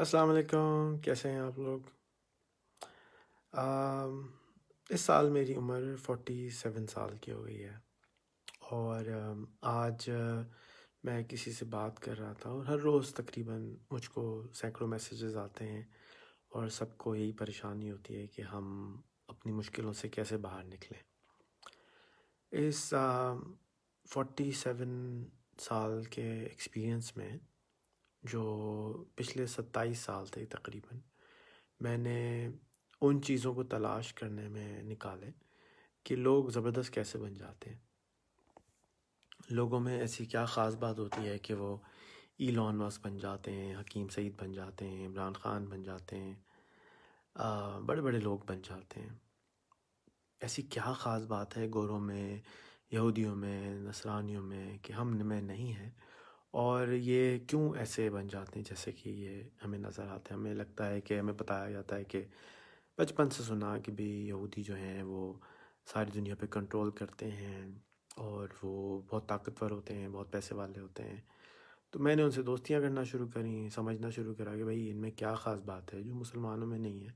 अस्सलाम वालेकुम कैसे हैं आप लोग आ, इस साल मेरी उम्र फोर्टी सेवन साल की हो गई है और आज मैं किसी से बात कर रहा था और हर रोज़ तकरीबन मुझको सैकड़ों मैसेजेस आते हैं और सबको यही परेशानी होती है कि हम अपनी मुश्किलों से कैसे बाहर निकलें इस फोर्टी सेवन साल के एक्सपीरियंस में जो पिछले सत्ताईस साल थे तकरीबन मैंने उन चीज़ों को तलाश करने में निकाले कि लोग ज़बरदस्त कैसे बन जाते हैं लोगों में ऐसी क्या ख़ास बात होती है कि वो ई मस्क बन जाते हैं हकीम सईद बन जाते हैं इमरान ख़ान बन जाते हैं आ, बड़े बड़े लोग बन जाते हैं ऐसी क्या ख़ास बात है गोरों में यहूदियों में नसरानियों में कि हम में नहीं है और ये क्यों ऐसे बन जाते हैं जैसे कि ये हमें नज़र आते हैं हमें लगता है कि हमें बताया जाता है कि बचपन से सुना कि भी यहूदी जो हैं वो सारी दुनिया पे कंट्रोल करते हैं और वो बहुत ताकतवर होते हैं बहुत पैसे वाले होते हैं तो मैंने उनसे दोस्तियाँ करना शुरू करी समझना शुरू करा कि भाई इनमें क्या ख़ास बात है जो मुसलमानों में नहीं है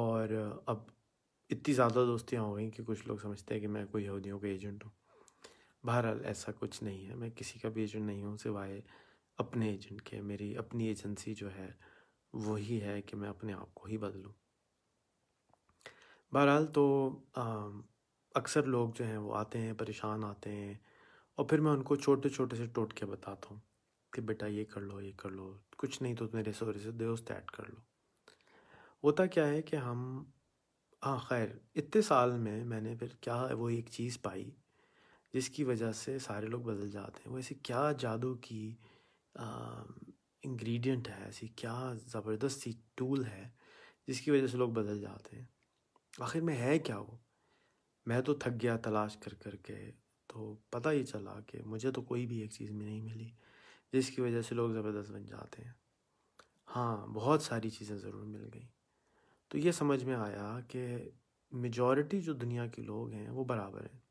और अब इतनी ज़्यादा दोस्तियाँ हो गई कि कुछ लोग समझते हैं कि मैं कोई यहूदियों का एजेंट हूँ बहरहाल ऐसा कुछ नहीं है मैं किसी का भी एजेंट नहीं हूँ सिवाए अपने एजेंट के मेरी अपनी एजेंसी जो है वही है कि मैं अपने आप को ही बदलूँ बहरहाल तो अक्सर लोग जो हैं वो आते हैं परेशान आते हैं और फिर मैं उनको छोटे छोटे से टोट के बताता हूँ कि बेटा ये कर लो ये कर लो कुछ नहीं तो मेरे सोरे से दोस्त ऐड कर लो होता क्या है कि हम हाँ खैर इतने साल में मैंने फिर क्या वो एक चीज़ पाई जिसकी वजह से सारे लोग बदल जाते हैं वो ऐसी क्या जादू की इंग्रेडिएंट है ऐसी क्या ज़बरदस्ती टूल है जिसकी वजह से लोग बदल जाते हैं आखिर में है क्या वो मैं तो थक गया तलाश कर कर के तो पता ही चला कि मुझे तो कोई भी एक चीज़ में नहीं मिली जिसकी वजह से लोग ज़बरदस्त बन जाते हैं हाँ बहुत सारी चीज़ें ज़रूर मिल गई तो ये समझ में आया कि मेजॉरिटी जो दुनिया के लोग हैं वो बराबर हैं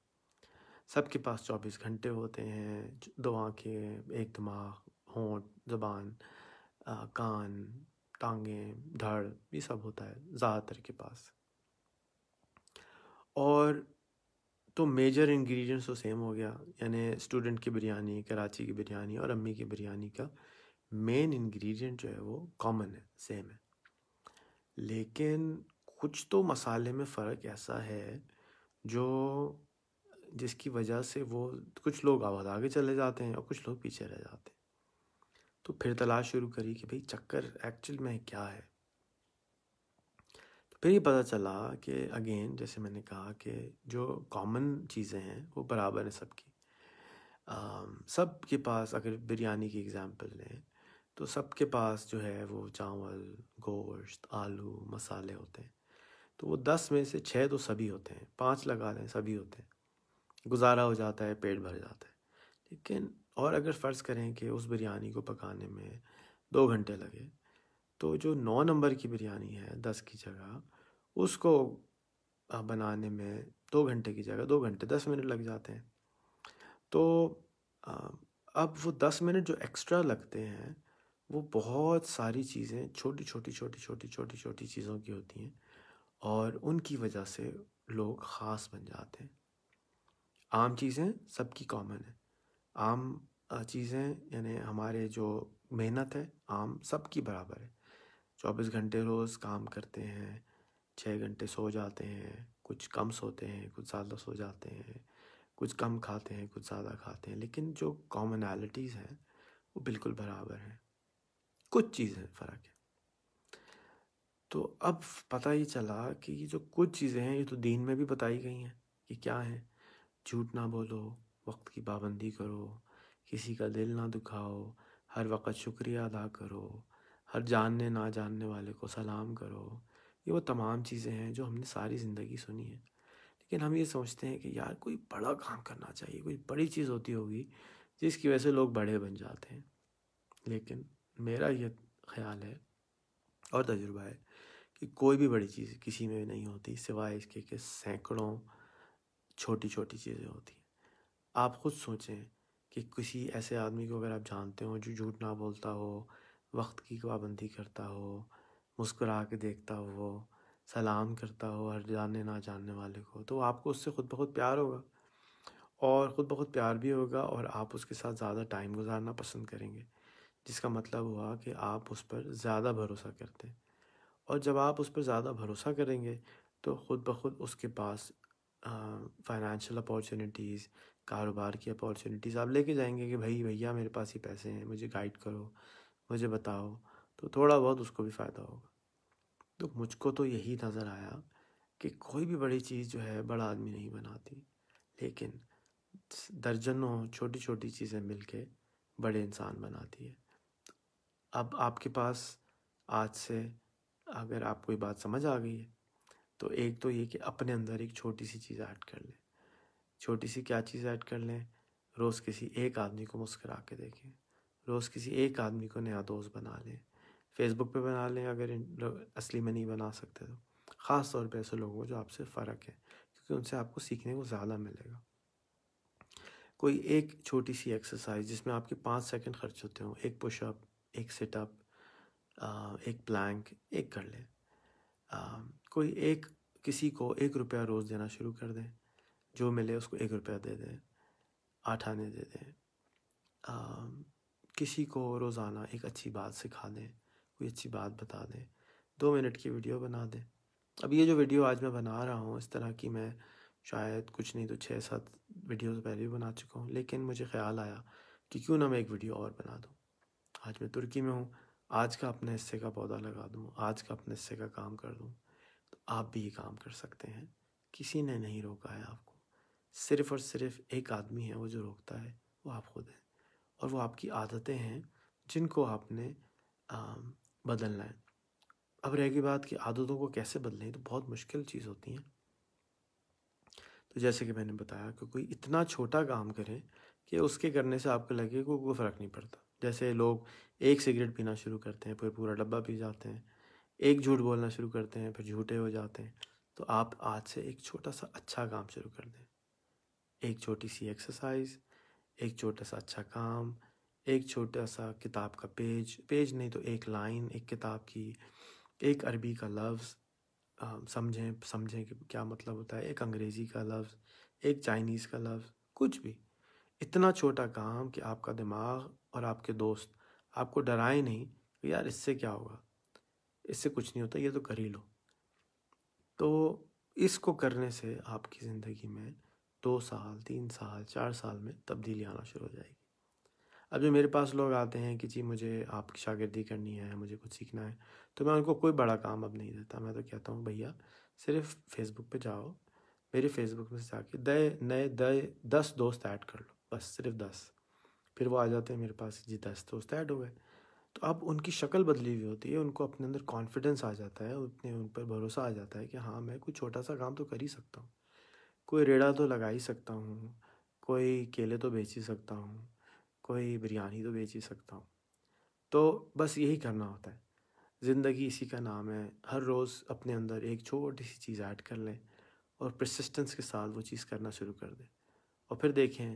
सबके पास चौबीस घंटे होते हैं दो आँखें एक दिमाग होंठ ज़बान कान टांगें धड़ ये सब होता है ज़्यादातर के पास और तो मेजर इंग्रेडिएंट्स तो सेम हो गया यानी स्टूडेंट की बिरयानी कराची की बिरयानी और अम्मी की बिरयानी का मेन इंग्रेडिएंट जो है वो कॉमन है सेम है लेकिन कुछ तो मसाले में फ़र्क ऐसा है जो जिसकी वजह से वो कुछ लोग आवाज आगे चले जाते हैं और कुछ लोग पीछे रह जाते हैं तो फिर तलाश शुरू करी कि भाई चक्कर एक्चुअल में क्या है फिर ये पता चला कि अगेन जैसे मैंने कहा कि जो कॉमन चीज़ें हैं वो बराबर हैं सबकी सब के पास अगर बिरयानी की एग्ज़ाम्पल लें तो सब के पास जो है वो चावल गोश्त आलू मसाले होते हैं तो वो दस में से छः तो सभी होते हैं पाँच लगा लें सभी होते हैं गुजारा हो जाता है पेट भर जाता है लेकिन और अगर फ़र्ज़ करें कि उस बिरयानी को पकाने में दो घंटे लगे तो जो नौ नंबर की बिरयानी है दस की जगह उसको बनाने में दो घंटे की जगह दो घंटे दस मिनट लग जाते हैं तो अब वो दस मिनट जो एक्स्ट्रा लगते हैं वो बहुत सारी चीज़ें छोटी छोटी छोटी छोटी छोटी छोटी चीज़ों की होती हैं और उनकी वजह से लोग ख़ास बन जाते हैं आम चीज़ें सबकी कॉमन है आम चीज़ें यानी हमारे जो मेहनत है आम सबकी बराबर है चौबीस घंटे रोज़ काम करते हैं छः घंटे सो जाते हैं कुछ कम सोते हैं कुछ ज़्यादा सो जाते हैं कुछ कम खाते हैं कुछ ज़्यादा खाते हैं लेकिन जो कॉमनैलिटीज़ हैं वो बिल्कुल बराबर हैं कुछ चीज़ें फ़र्क है तो अब पता ये चला कि ये जो कुछ चीज़ें हैं ये तो दीन में भी बताई गई हैं कि क्या हैं झूठ ना बोलो वक्त की पाबंदी करो किसी का दिल ना दुखाओ हर वक्त शुक्रिया अदा करो हर जानने ना जानने वाले को सलाम करो ये वो तमाम चीज़ें हैं जो हमने सारी ज़िंदगी सुनी है लेकिन हम ये सोचते हैं कि यार कोई बड़ा काम करना चाहिए कोई बड़ी चीज़ होती होगी जिसकी वजह से लोग बड़े बन जाते हैं लेकिन मेरा ये ख्याल है और तजुर्बा है कि कोई भी बड़ी चीज़ किसी में भी नहीं होती सिवाय इसके कि सैकड़ों छोटी छोटी चीज़ें होती हैं आप ख़ुद सोचें कि किसी ऐसे आदमी को अगर आप जानते हो जो झूठ ना बोलता हो वक्त की पाबंदी करता हो मुस्कुरा के देखता हो सलाम करता हो हर जानने ना जानने वाले को तो आपको उससे ख़ुद बहुत प्यार होगा और ख़ुद बहुत प्यार भी होगा और आप उसके साथ ज़्यादा टाइम गुजारना पसंद करेंगे जिसका मतलब हुआ कि आप उस पर ज़्यादा भरोसा करते हैं और जब आप उस पर ज़्यादा भरोसा करेंगे तो ख़ुद ब खुद उसके पास फाइनेंशियल अपॉर्चुनिटीज़ कारोबार की अपॉर्चुनिटीज़ आप लेके जाएंगे कि भाई भैया मेरे पास ही पैसे हैं मुझे गाइड करो मुझे बताओ तो थोड़ा बहुत उसको भी फ़ायदा होगा तो मुझको तो यही नज़र आया कि कोई भी बड़ी चीज़ जो है बड़ा आदमी नहीं बनाती लेकिन दर्जनों छोटी छोटी चीज़ें मिल बड़े इंसान बनाती है अब आपके पास आज से अगर आप कोई बात समझ आ गई है तो एक तो ये कि अपने अंदर एक छोटी सी चीज़ ऐड कर लें छोटी सी क्या चीज़ ऐड कर लें रोज़ किसी एक आदमी को मुस्करा के देखें रोज़ किसी एक आदमी को नया दोस्त बना लें फेसबुक पे बना लें अगर असली में नहीं बना सकते तो ख़ास तौर पर ऐसे लोगों जो आपसे फ़र्क है क्योंकि उनसे आपको सीखने को ज़्यादा मिलेगा कोई एक छोटी सी एक्सरसाइज जिसमें आपके पाँच सेकंड खर्च होते हों एक पुशअप एक सिटअप एक प्लैंक एक कर लें Um, कोई एक किसी को एक रुपया रोज़ देना शुरू कर दें जो मिले उसको एक रुपया दे दें आठ आने दे दें um, किसी को रोज़ाना एक अच्छी बात सिखा दें कोई अच्छी बात बता दें दो मिनट की वीडियो बना दें अब ये जो वीडियो आज मैं बना रहा हूँ इस तरह की मैं शायद कुछ नहीं तो छः सात वीडियोस पहले भी बना चुका हूँ लेकिन मुझे ख्याल आया कि क्यों ना मैं एक वीडियो और बना दूँ आज मैं तुर्की में हूँ आज का अपने हिस्से का पौधा लगा दूँ आज का अपने हिस्से का काम कर दूँ तो आप भी ये काम कर सकते हैं किसी ने नहीं रोका है आपको सिर्फ और सिर्फ एक आदमी है वो जो रोकता है वो आप खुद हैं और वो आपकी आदतें हैं जिनको आपने आ, बदलना है अब रह गई बात कि आदतों को कैसे बदलें तो बहुत मुश्किल चीज़ होती है तो जैसे कि मैंने बताया कि कोई इतना छोटा काम करे कि उसके करने से आपको लगे कि कोई फ़र्क नहीं पड़ता जैसे लोग एक सिगरेट पीना शुरू करते हैं फिर पूरा डब्बा पी जाते हैं एक झूठ बोलना शुरू करते हैं फिर झूठे हो जाते हैं तो आप आज से एक छोटा सा अच्छा काम शुरू कर दें एक छोटी सी एक्सरसाइज एक छोटा सा अच्छा काम एक छोटा सा किताब का पेज पेज नहीं तो एक लाइन एक किताब की एक अरबी का लफ्ज़ समझें समझें कि क्या मतलब होता है एक अंग्रेज़ी का लफ्ज़ एक चाइनीज़ का लफ्ज़ कुछ भी इतना छोटा काम कि आपका दिमाग और आपके दोस्त आपको डराए नहीं कि यार इससे क्या होगा इससे कुछ नहीं होता ये तो कर ही लो तो इसको करने से आपकी ज़िंदगी में दो साल तीन साल चार साल में तब्दीली आना शुरू हो जाएगी अब जो मेरे पास लोग आते हैं कि जी मुझे आपकी शागिर्दी करनी है मुझे कुछ सीखना है तो मैं उनको कोई बड़ा काम अब नहीं देता मैं तो कहता हूँ भैया सिर्फ फेसबुक पे जाओ मेरे फेसबुक में से जाके दए नए दए दस दोस्त ऐड कर लो बस सिर्फ दस फिर वो आ जाते हैं मेरे पास जी दस दोस्त ऐड हो गए तो अब उनकी शक्ल बदली हुई होती है उनको अपने अंदर कॉन्फिडेंस आ जाता है उतने उन पर भरोसा आ जाता है कि हाँ मैं कोई छोटा सा काम तो कर ही सकता हूँ कोई रेड़ा तो लगा ही सकता हूँ कोई केले तो बेच ही सकता हूँ कोई बिरयानी तो बेच ही सकता हूँ तो बस यही करना होता है ज़िंदगी इसी का नाम है हर रोज़ अपने अंदर एक छोटी सी चीज़ ऐड कर लें और प्रसिस्टेंस के साथ वो चीज़ करना शुरू कर दें और फिर देखें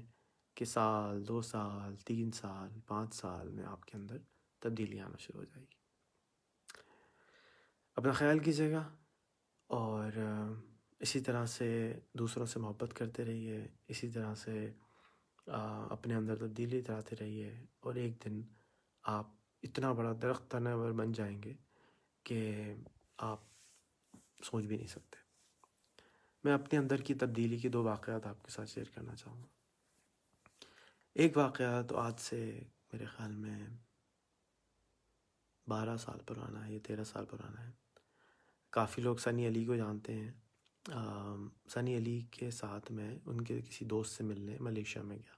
कि साल दो साल तीन साल पाँच साल में आपके अंदर तब्दीली आना शुरू हो जाएगी अपना ख्याल कीजिएगा और इसी तरह से दूसरों से मोहब्बत करते रहिए इसी तरह से अपने अंदर तब्दीली लाते रहिए और एक दिन आप इतना बड़ा दरख्त तनावर बन जाएंगे कि आप सोच भी नहीं सकते मैं अपने अंदर की तब्दीली के दो वाक़ात आपके साथ शेयर करना चाहूँगा एक वाक़ तो आज से मेरे ख़्याल में बारह साल पुराना है या तेरह साल पुराना है काफ़ी लोग सनी अली को जानते हैं आ, सनी अली के साथ मैं उनके किसी दोस्त से मिलने मलेशिया में गया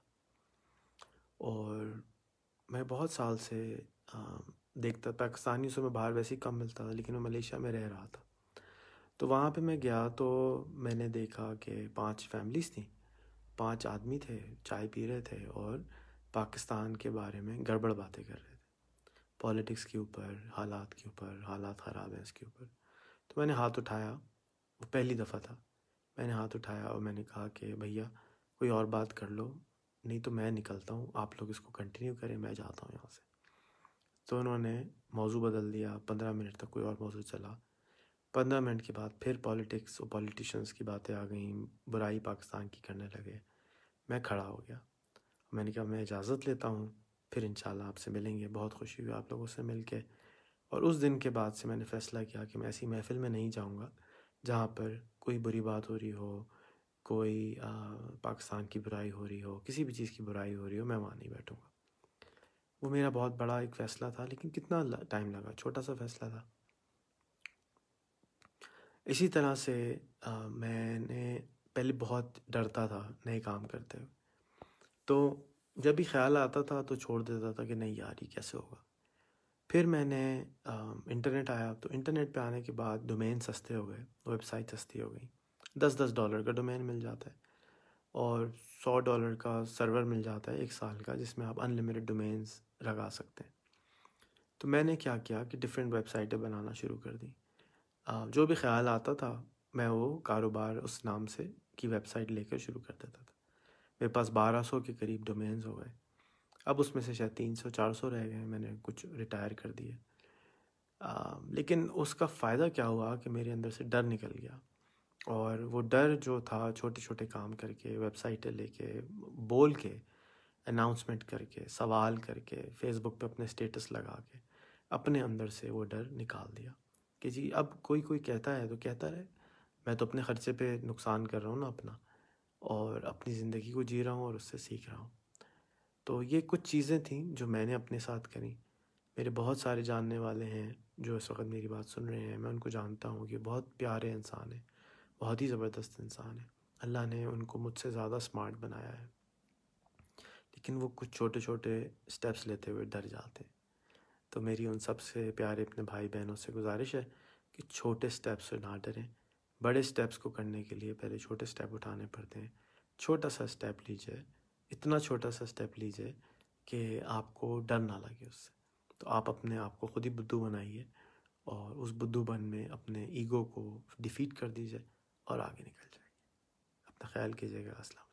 और मैं बहुत साल से आ, देखता पाकिस्तानियों से मैं बाहर वैसे ही कम मिलता था लेकिन मैं मलेशिया में रह रहा था तो वहाँ पे मैं गया तो मैंने देखा कि पांच फैमिलीज़ थी पांच आदमी थे चाय पी रहे थे और पाकिस्तान के बारे में गड़बड़ बातें कर रहे थे पॉलिटिक्स के ऊपर हालात के ऊपर हालात ख़राब हैं इसके ऊपर तो मैंने हाथ उठाया वो पहली दफ़ा था मैंने हाथ उठाया और मैंने कहा कि भैया कोई और बात कर लो नहीं तो मैं निकलता हूँ आप लोग इसको कंटिन्यू करें मैं जाता हूँ यहाँ से तो उन्होंने मौजू बदल दिया पंद्रह मिनट तक कोई और मौजू चला पंद्रह मिनट के बाद फिर पॉलिटिक्स और पॉलिटिशन्स की बातें आ गई बुराई पाकिस्तान की करने लगे मैं खड़ा हो गया मैंने कहा मैं इजाज़त लेता हूँ फिर इन आपसे मिलेंगे बहुत खुशी हुई आप लोगों से मिल के और उस दिन के बाद से मैंने फ़ैसला किया कि मैं ऐसी महफ़िल में नहीं जाऊँगा जहाँ पर कोई बुरी बात हो रही हो कोई आ, पाकिस्तान की बुराई हो रही हो किसी भी चीज़ की बुराई हो रही हो मैं वहाँ नहीं बैठूँगा वो मेरा बहुत बड़ा एक फ़ैसला था लेकिन कितना टाइम लगा छोटा सा फ़ैसला था इसी तरह से आ, मैंने पहले बहुत डरता था नए काम करते हुए तो जब भी ख्याल आता था तो छोड़ देता था कि नहीं यार ये कैसे होगा फिर मैंने आ, इंटरनेट आया तो इंटरनेट पे आने के बाद डोमेन सस्ते हो गए वेबसाइट सस्ती हो गई दस दस डॉलर का डोमेन मिल जाता है और सौ डॉलर का सर्वर मिल जाता है एक साल का जिसमें आप अनलिमिटेड डोमेन्स लगा सकते हैं तो मैंने क्या किया कि डिफरेंट वेबसाइटें बनाना शुरू कर दी जो भी ख्याल आता था मैं वो कारोबार उस नाम से की वेबसाइट लेकर शुरू कर देता था मेरे पास 1200 के करीब डोमेन्स हो गए अब उसमें से शायद 300 400 रह गए मैंने कुछ रिटायर कर दिए लेकिन उसका फ़ायदा क्या हुआ कि मेरे अंदर से डर निकल गया और वो डर जो था छोटे छोटे काम करके ले लेके बोल के अनाउंसमेंट करके सवाल करके फेसबुक पे अपने स्टेटस लगा के अपने अंदर से वो डर निकाल दिया कि जी अब कोई कोई कहता है तो कहता रहे मैं तो अपने ख़र्चे पे नुकसान कर रहा हूँ ना अपना और अपनी ज़िंदगी को जी रहा हूँ और उससे सीख रहा हूँ तो ये कुछ चीज़ें थी जो मैंने अपने साथ करी मेरे बहुत सारे जानने वाले हैं जो इस वक्त मेरी बात सुन रहे हैं मैं उनको जानता हूँ कि बहुत प्यारे इंसान हैं बहुत ही ज़बरदस्त इंसान है अल्लाह ने उनको मुझसे ज़्यादा स्मार्ट बनाया है लेकिन वो कुछ छोटे छोटे स्टेप्स लेते हुए डर जाते हैं तो मेरी उन सबसे प्यारे अपने भाई बहनों से गुजारिश है कि छोटे स्टेप्स से ना डरें बड़े स्टेप्स को करने के लिए पहले छोटे स्टेप उठाने पड़ते हैं छोटा सा स्टेप लीजिए इतना छोटा सा स्टेप लीजिए कि आपको डर ना लगे उससे तो आप अपने आप को खुद ही बुद्धू बनाइए और उस बुद्धू बन में अपने ईगो को डिफीट कर दीजिए और आगे निकल जाइए अपना ख्याल कीजिएगा असलम